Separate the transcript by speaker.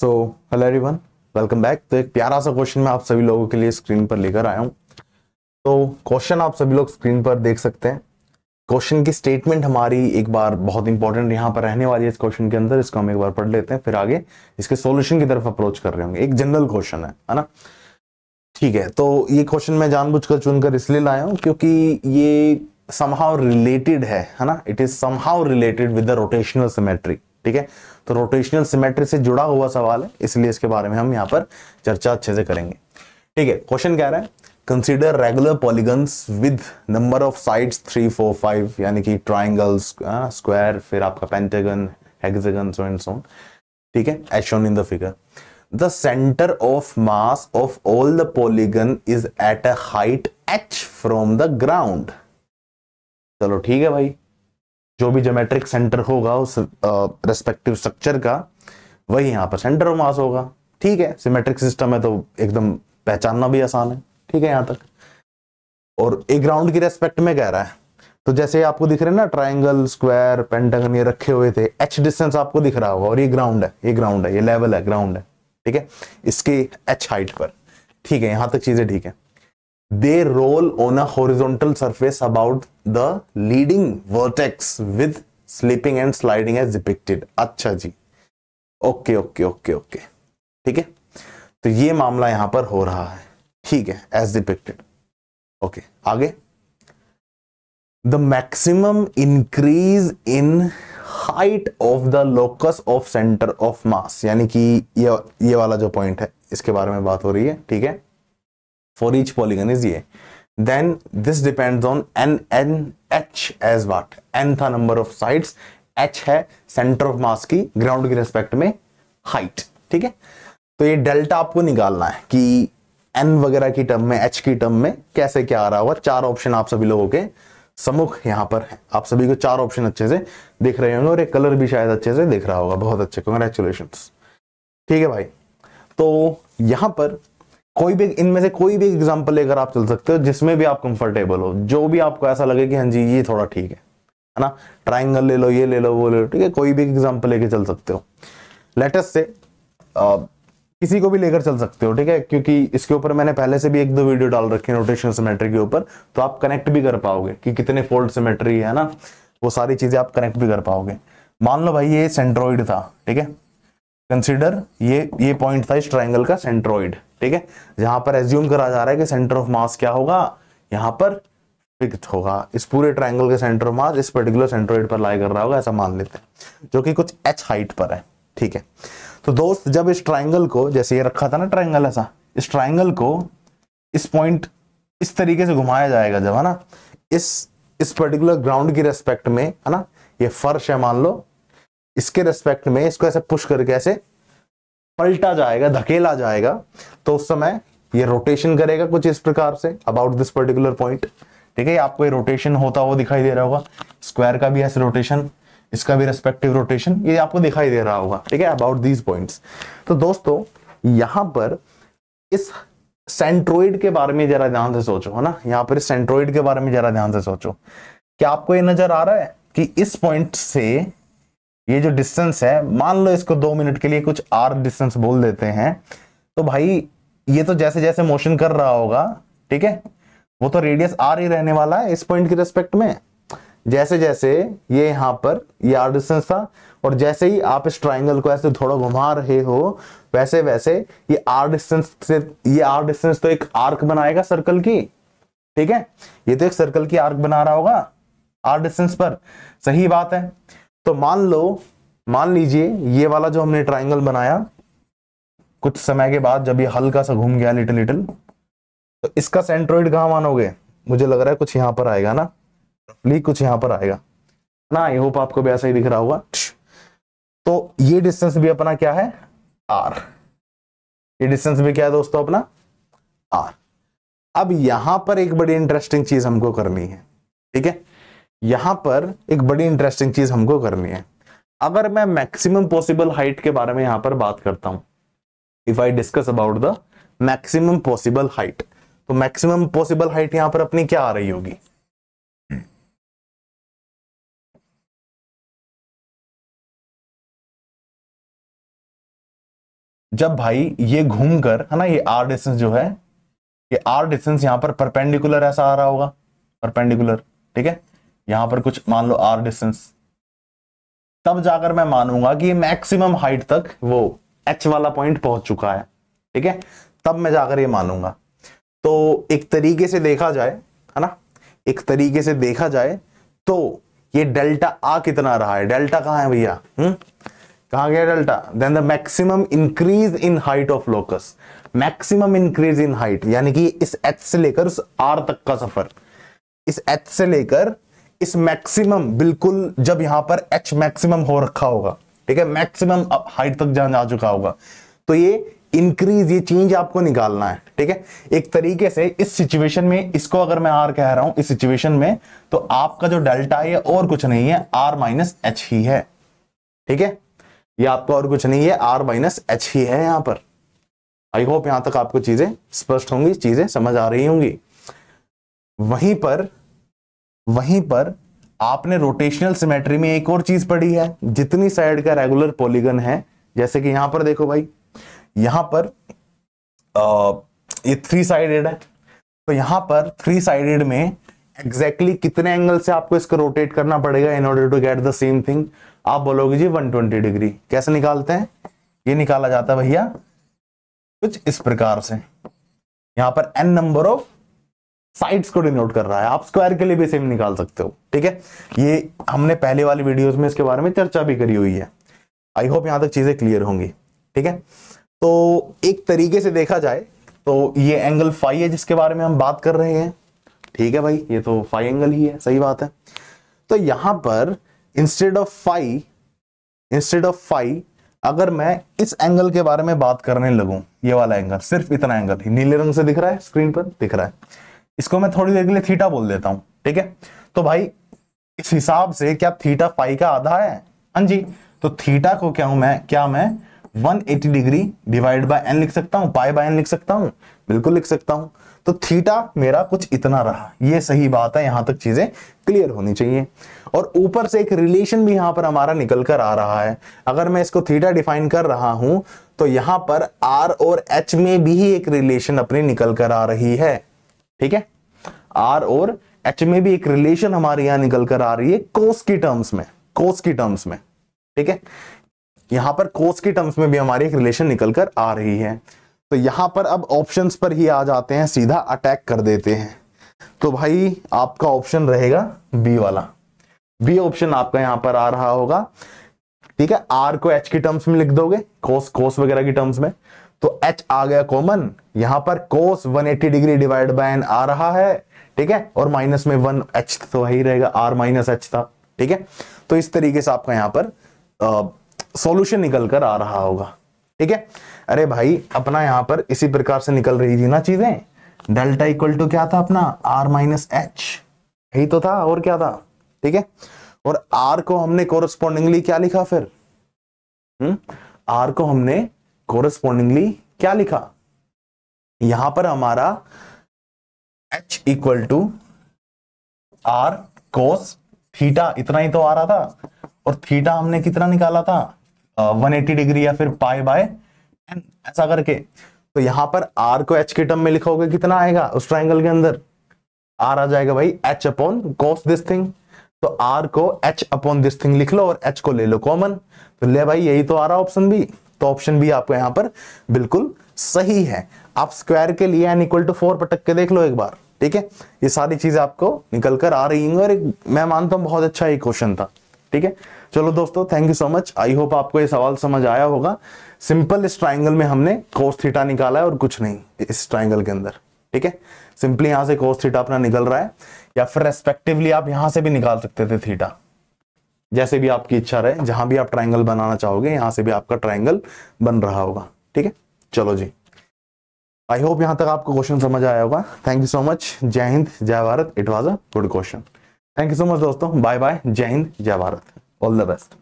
Speaker 1: सो hello everyone welcome back तो एक प्यारा सा क्वेश्चन मैं आप सभी लोगों के लिए स्क्रीन पर लेकर आया हूँ तो क्वेश्चन आप सभी लोग स्क्रीन पर देख सकते हैं क्वेश्चन की स्टेटमेंट हमारी एक बार बहुत इंपॉर्टेंट यहाँ पर रहने वाली है इस क्वेश्चन के अंदर इसको हम एक बार पढ़ लेते हैं फिर आगे इसके सोल्यूशन की तरफ अप्रोच कर रहे होंगे एक जनरल क्वेश्चन है है ना ठीक है तो ये क्वेश्चन मैं जानबूझकर चुनकर इसलिए लाया हूँ क्योंकि ये समहाउ रिलेटेड है है ना it is somehow related with the rotational symmetry ठीक है तो रोटेशनल सिमेट्री से जुड़ा हुआ सवाल है इसलिए इसके बारे में हम यहां पर चर्चा अच्छे से करेंगे ठीक है क्वेश्चन कह रहा है consider regular polygons with number of sides three four five यानी कि ट्राइंगल्स हाँ, स्क्वायर फिर आपका pentagon hexagon so and so on ठीक है as shown in the figure the centre of mass of all the polygon is at a height h from the ground चलो ठीक है भाई जो भी जोमेट्रिक सेंटर होगा उस रेस्पेक्टिव स्ट्रक्चर का वही यहाँ पर सेंटर ऑफ मास होगा ठीक है सिमेट्रिक सिस्टम है तो एकदम पहचानना भी आसान है ठीक है यहाँ तक और एक ग्राउंड की रेस्पेक्ट में कह रहा है तो जैसे आपको दिख रहे हैं ना ट्राइंगल स्क्वायर पेंटागन ये रखे हुए थे एच डिस्टेंस आपको दिख रहा होगा और ये ग्राउंड है ये ग्राउंड है ये लेवल है ग्राउंड है ठीक है इसके एच हाइट पर ठीक है यहाँ तक चीजें ठीक है they roll on a horizontal surface about the leading vertex with slipping and sliding as depicted अच्छा जी ओके ओके ओके ओके ठीक है तो ये मामला यहां पर हो रहा है ठीक है एज डिपिक्टेड ओके आगे the maximum increase in height of the locus of centre of mass यानी कि ये ये वाला जो पॉइंट है इसके बारे में बात हो रही है ठीक है for each polygon is ये then this depends on n n h as what n था number of sides h है center of mass की ground के respect में height ठीक है तो ये delta आपको निकालना है कि n वगैरह की टर्म में h की टर्म में कैसे क्या आ रहा होगा चार ऑप्शन आप सभी लोगों के समुख यहां पर है आप सभी को चार ऑप्शन अच्छे से दिख रहे होंगे और एक कलर भी शायद अच्छे से दिख रहा होगा बहुत अच्छे कंग्रेचुलेशन ठीक है भाई तो यहां पर कोई भी इनमें से कोई भी एग्जाम्पल लेकर आप चल सकते हो जिसमें भी आप कंफर्टेबल हो जो भी आपको ऐसा लगे कि हाँ जी ये थोड़ा ठीक है है ना ट्राइंगल ले लो ये ले लो वो ले लो ठीक है कोई भी एग्जाम्पल लेके चल सकते हो लेटेस्ट से आ, किसी को भी लेकर चल सकते हो ठीक है क्योंकि इसके ऊपर मैंने पहले से भी एक दो वीडियो डाल रखी है नोटेशन सिमेट्री के ऊपर तो आप कनेक्ट भी कर पाओगे कि कितने फोल्ड सिमेट्री है ना वो सारी चीजें आप कनेक्ट भी कर पाओगे मान लो भाई ये सेंट्रोइड था ठीक है कंसिडर ये ये पॉइंट था इस ट्राइंगल का सेंट्रोइड ठीक है जहां पर एज्यूम करा जा रहा है कि सेंटर ऑफ मास क्या होगा यहां पर फिक्स होगा इस पूरे ट्राइंगल के सेंटर ऑफ मास इस पर्टिकुलर सेंट्रोइड पर लाई कर रहा होगा ऐसा मान लेते हैं जो कि कुछ एच हाइट पर है ठीक है तो दोस्त जब इस ट्राइंगल को जैसे ये रखा था ना ट्राइंगल ऐसा इस ट्राइंगल को इस पॉइंट इस तरीके से घुमाया जाएगा जब है ना इस इस पर्टिकुलर ग्राउंड की रेस्पेक्ट में है ना ये फर्श है मान लो इसके रेस्पेक्ट में इसको ऐसे पुश करके ऐसे पलटा जाएगा धकेला जाएगा तो उस समय ये रोटेशन करेगा कुछ इस प्रकार say about this particular point ठीक है आपको ये रोटेशन होता हुआ दिखाई दे रहा होगा स्क्वायर का भी ऐसे रोटेशन इसका भी रेस्पेक्टिव रोटेशन ये आपको दिखाई दे रहा होगा ठीक है अबाउट दीज पॉइंट तो दोस्तों यहां पर इस सेंट्रोइड के बारे में जरा ध्यान से सोचो है ना यहाँ पर सेंट्रोइड के बारे में जरा ध्यान से सोचो क्या आपको ये नजर आ रहा है कि इस पॉइंट से ये जो डिस्टेंस है मान लो इसको दो मिनट के लिए कुछ आर डिस्टेंस बोल देते हैं तो भाई ये तो जैसे जैसे मोशन कर रहा होगा ठीक है वो तो रेडियस आर ही रहने वाला है इस पॉइंट के रेस्पेक्ट में जैसे जैसे ये यहां पर ये आर डिस्टेंस था और जैसे ही आप इस ट्राइंगल को ऐसे थोड़ा घुमा रहे हो वैसे वैसे ये आर डिस्टेंस से ये आर डिस्टेंस तो एक आर्क बनाएगा सर्कल की ठीक है ये तो एक सर्कल की आर्क बना रहा होगा आर डिस्टेंस पर सही बात है तो मान लो मान लीजिए ये वाला जो हमने ट्राइंगल बनाया कुछ समय के बाद जब ये हल्का सा घूम गया लिटिल लिटिल तो इसका सेंट्रोइड कहाँ मानोगे मुझे लग रहा है कुछ यहाँ पर आएगा ना रफली कुछ यहाँ पर आएगा ना आई होप आपको भी ऐसा ही दिख रहा होगा तो ये डिस्टेंस भी अपना क्या है आर ये डिस्टेंस भी क्या है दोस्तों अपना आर अब यहां पर एक बड़ी इंटरेस्टिंग चीज हमको करनी है ठीक है यहां पर एक बड़ी इंटरेस्टिंग चीज हमको करनी है अगर मैं मैक्सिमम पॉसिबल हाइट के बारे में यहां पर बात करता हूं if I discuss about the maximum possible height तो मैक्सिमम पॉसिबल हाइट यहां पर अपनी क्या आ रही होगी जब भाई ये घूमकर है ना ये आर डिस्टेंस जो है ये आर डिस्टेंस यहां पर परपेंडिकुलर ऐसा आ रहा होगा परपेंडिकुलर ठीक है यहां पर कुछ मान लो आर डिस्टेंस तब जाकर मैं मानूंगा कि मैक्सिमम हाइट तक वो एच वाला पॉइंट पहुंच चुका है ठीक है तब मैं जाकर ये मानूंगा तो एक तरीके से देखा जाए है ना एक तरीके से देखा जाए तो ये डेल्टा आ कितना रहा है डेल्टा कहाँ है भैया हम्म? कहा गया delta then the maximum increase in height of locus maximum increase in height यानी कि इस एच से लेकर उस आर तक का सफर इस एच से लेकर इस मैक्सिमम बिल्कुल जब यहां पर एच मैक्सिमम हो रखा होगा ठीक है मैक्सिमम अब हाइट तक जहां जा चुका होगा तो ये इंक्रीज ये चेंज आपको निकालना है ठीक है एक तरीके से इस सिचुएशन में इसको अगर मैं आर कह रहा हूं इस सिचुएशन में तो आपका जो डेल्टा है और कुछ नहीं है आर माइनस एच ही है ठीक है ये आपका और कुछ नहीं है आर माइनस एच ही है यहां पर आई होप यहां तक आपको चीजें स्पष्ट होंगी चीजें समझ आ रही होंगी वहीं पर वहीं पर आपने रोटेशनल सिमेट्री में एक और चीज पढ़ी है जितनी साइड का रेगुलर पॉलीगन है जैसे कि यहां पर देखो भाई यहां पर ये थ्री साइडेड है तो यहां पर थ्री साइडेड में एग्जैक्टली exactly कितने एंगल से आपको इसको रोटेट करना पड़ेगा in order to get the same thing आप बोलोगे जी 120 डिग्री कैसे निकालते हैं ये निकाला जाता है भैया कुछ इस प्रकार से यहां पर एन नंबर ऑफ साइड्स को डिनोट कर रहा है आप स्क्वायर के लिए भी सेम निकाल सकते हो ठीक है ये हमने पहले वाली वीडियोस में इसके बारे में चर्चा भी करी हुई है आई होप यहां तक चीज़ें क्लियर होंगी ठीक है तो एक तरीके से देखा जाए तो ये एंगल फाइव है जिसके बारे में हम बात कर रहे हैं ठीक है भाई ये तो फाइव एंगल ही है सही बात है तो यहां पर instead of five instead of five अगर मैं इस एंगल के बारे में बात करने लगू ये वाला एंगल सिर्फ इतना एंगल नीले रंग से दिख रहा है स्क्रीन पर दिख रहा है इसको मैं थोड़ी देर के लिए थीटा बोल देता हूं ठीक है तो भाई इस हिसाब से क्या थीटा फाइव का आधा है हाँ जी तो थीटा को क्या हूं मैं क्या मैं 180 डिग्री डिवाइड बाय एन लिख सकता हूं पाई बाय एन लिख सकता हूं बिल्कुल लिख सकता हूं तो थीटा मेरा कुछ इतना रहा ये सही बात है यहां तक चीजें क्लियर होनी चाहिए और ऊपर से एक रिलेशन भी यहां पर हमारा निकल कर आ रहा है अगर मैं इसको थीटा डिफाइन कर रहा हूं तो यहां पर आर और एच में भी एक रिलेशन अपनी निकल कर आ रही है ठीक है आर और एच में भी एक रिलेशन हमारे यहां निकल कर आ रही है कोस की टर्म्स में कोस की टर्म्स में ठीक है यहां पर कोस की टर्म्स में भी हमारी एक रिलेशन निकल कर आ रही है तो यहां पर अब ऑप्शन पर ही आ जाते हैं सीधा अटैक कर देते हैं तो भाई आपका ऑप्शन रहेगा बी वाला बी ऑप्शन आपका यहां पर आ रहा होगा ठीक है आर को एच की टर्म्स में लिख दोगे कोस कोस वगैरह की टर्म्स में तो एच आ गया कॉमन यहां पर cos 180 degree divide by n आ रहा है ठीक है और माइनस में वन एच तो ही रहेगा आर माइनस एच था ठीक है तो इस तरीके से आपका यहां पर सॉल्यूशन निकल कर आ रहा होगा ठीक है अरे भाई अपना यहां पर इसी प्रकार से निकल रही थी ना चीजें डेल्टा इक्वल टू क्या था अपना आर माइनस एच यही तो था और क्या था ठीक है और आर को हमने कोरस्पोंडिंगली क्या लिखा फिर हम्म आर को हमने कोरस्पोंडिंगली क्या लिखा यहां पर हमारा H equal to R cos theta इतना ही तो आ रहा था और थीटा हमने कितना निकाला था आ, 180 डिग्री या फिर पाई बाय एन ऐसा करके तो यहां पर R को H के टर्म में लिखोगे कितना आएगा उस ट्राइंगल के अंदर R आ जाएगा भाई H upon cos this thing तो R को H अपॉन दिस थिंग लिख लो और H को ले लो कॉमन तो ले भाई यही तो आ रहा ऑप्शन भी तो ऑप्शन भी आपका यहां पर बिल्कुल सही है आप स्क्वायर के लिए एन इक्वल टू फोर पटक के देख लो एक बार ठीक है ये सारी चीजें आपको निकल कर आ रही होंगी और एक मैं मानता हूं बहुत अच्छा ये क्वेश्चन था ठीक है चलो दोस्तों thank you so much I hope आपको ये सवाल समझ आया होगा सिंपल इस ट्राइंगल में हमने कोस थीटा निकाला है और कुछ नहीं इस ट्राइंगल के अंदर ठीक है सिंपली यहां से कोस थीटा अपना निकल रहा है या फिर रेस्पेक्टिवली आप यहां से भी निकाल सकते थे थीटा जैसे भी आपकी इच्छा रहे जहां भी आप ट्राइंगल बनाना चाहोगे यहां से भी आपका ट्राइंगल बन रहा होगा ठीक है चलो जी आई होप यहां तक आपको क्वेश्चन समझ आया होगा थैंक यू सो मच जय हिंद जय Bharat it was a good question thank you so much दोस्तों बाय बाय जय हिंद जय भारत ऑल द बेस्ट